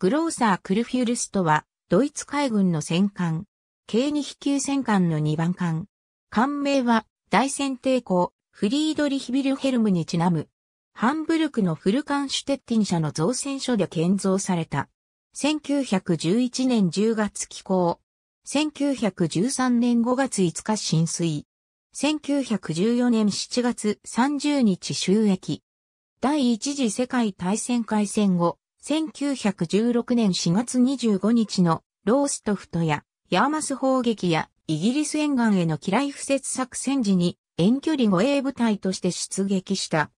グローサー・クルフィュルストは、ドイツ海軍の戦艦、軽二飛級戦艦の2番艦。艦名は、大戦帝国、フリードリヒ・ビルヘルムにちなむ。ハンブルクのフルカンシュテッティン社の造船所で建造された。1911年10月寄港。1913年5月5日浸水。1914年7月30日収益。第一次世界大戦開戦後、1916年4月25日のローストフトやヤーマス砲撃やイギリス沿岸への機雷不設作戦時に遠距離護衛部隊として出撃した。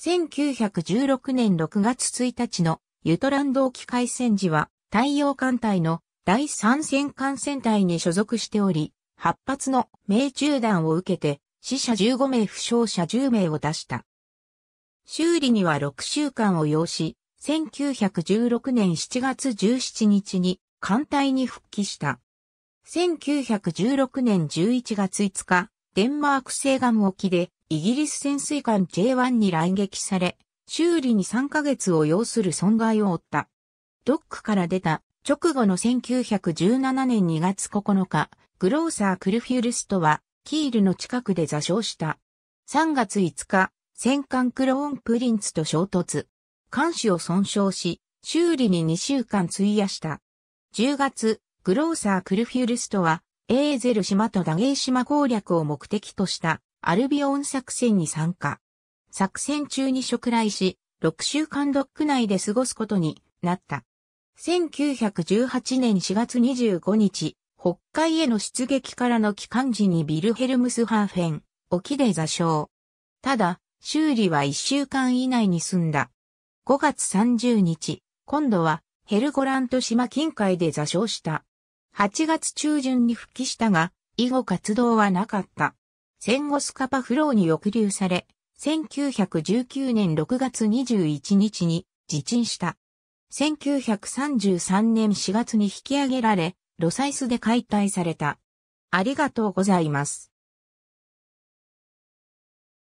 1916年6月1日のユトランド沖海戦時は太陽艦隊の第三戦艦戦隊に所属しており、8発の命中弾を受けて死者15名負傷者10名を出した。修理には6週間を要し、1916年7月17日に艦隊に復帰した。1916年11月5日、デンマーク西岸沖でイギリス潜水艦 J1 に来撃され、修理に3ヶ月を要する損害を負った。ドックから出た直後の1917年2月9日、グローサー・クルフュルストはキールの近くで座礁した。3月5日、戦艦クローンプリンツと衝突。監視を損傷し、修理に2週間費やした。10月、グローサー・クルフュルストは、エーゼル島とダゲー島攻略を目的としたアルビオン作戦に参加。作戦中に食来し、6週間ドック内で過ごすことになった。1918年4月25日、北海への出撃からの帰還時にビルヘルムスハーフェン、沖で座礁。ただ、修理は1週間以内に済んだ。5月30日、今度はヘルゴラント島近海で座礁した。8月中旬に復帰したが、以後活動はなかった。戦後スカパフローに抑留され、1919年6月21日に自沈した。1933年4月に引き上げられ、ロサイスで解体された。ありがとうございます。